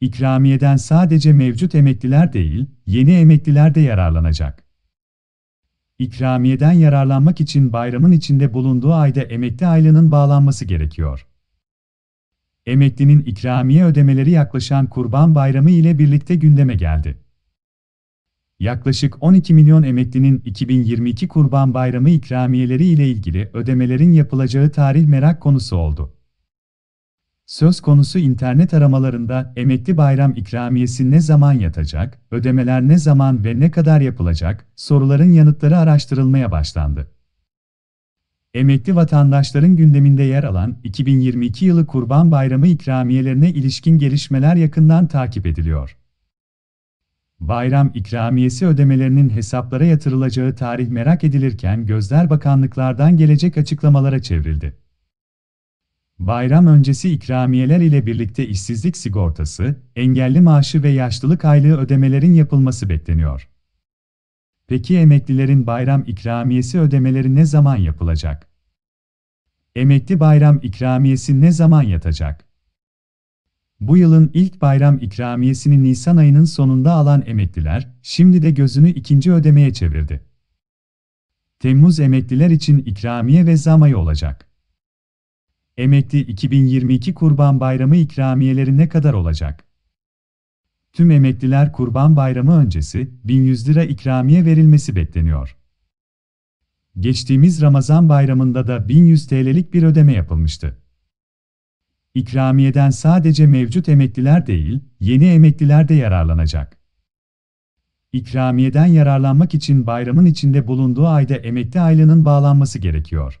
İkramiyeden sadece mevcut emekliler değil, yeni emekliler de yararlanacak. İkramiyeden yararlanmak için bayramın içinde bulunduğu ayda emekli aylığının bağlanması gerekiyor. Emeklinin ikramiye ödemeleri yaklaşan Kurban Bayramı ile birlikte gündeme geldi. Yaklaşık 12 milyon emeklinin 2022 Kurban Bayramı ikramiyeleri ile ilgili ödemelerin yapılacağı tarih merak konusu oldu. Söz konusu internet aramalarında emekli bayram ikramiyesi ne zaman yatacak, ödemeler ne zaman ve ne kadar yapılacak soruların yanıtları araştırılmaya başlandı. Emekli vatandaşların gündeminde yer alan 2022 yılı Kurban Bayramı ikramiyelerine ilişkin gelişmeler yakından takip ediliyor. Bayram ikramiyesi ödemelerinin hesaplara yatırılacağı tarih merak edilirken gözler bakanlıklardan gelecek açıklamalara çevrildi. Bayram öncesi ikramiyeler ile birlikte işsizlik sigortası, engelli maaşı ve yaşlılık aylığı ödemelerin yapılması bekleniyor. Peki emeklilerin bayram ikramiyesi ödemeleri ne zaman yapılacak? Emekli bayram ikramiyesi ne zaman yatacak? Bu yılın ilk bayram ikramiyesini Nisan ayının sonunda alan emekliler, şimdi de gözünü ikinci ödemeye çevirdi. Temmuz emekliler için ikramiye ve zamayı olacak. Emekli 2022 Kurban Bayramı ikramiyeleri ne kadar olacak? Tüm emekliler Kurban Bayramı öncesi 1100 lira ikramiye verilmesi bekleniyor. Geçtiğimiz Ramazan Bayramı'nda da 1100 TL'lik bir ödeme yapılmıştı. İkramiyeden sadece mevcut emekliler değil, yeni emekliler de yararlanacak. İkramiyeden yararlanmak için bayramın içinde bulunduğu ayda emekli aylığının bağlanması gerekiyor.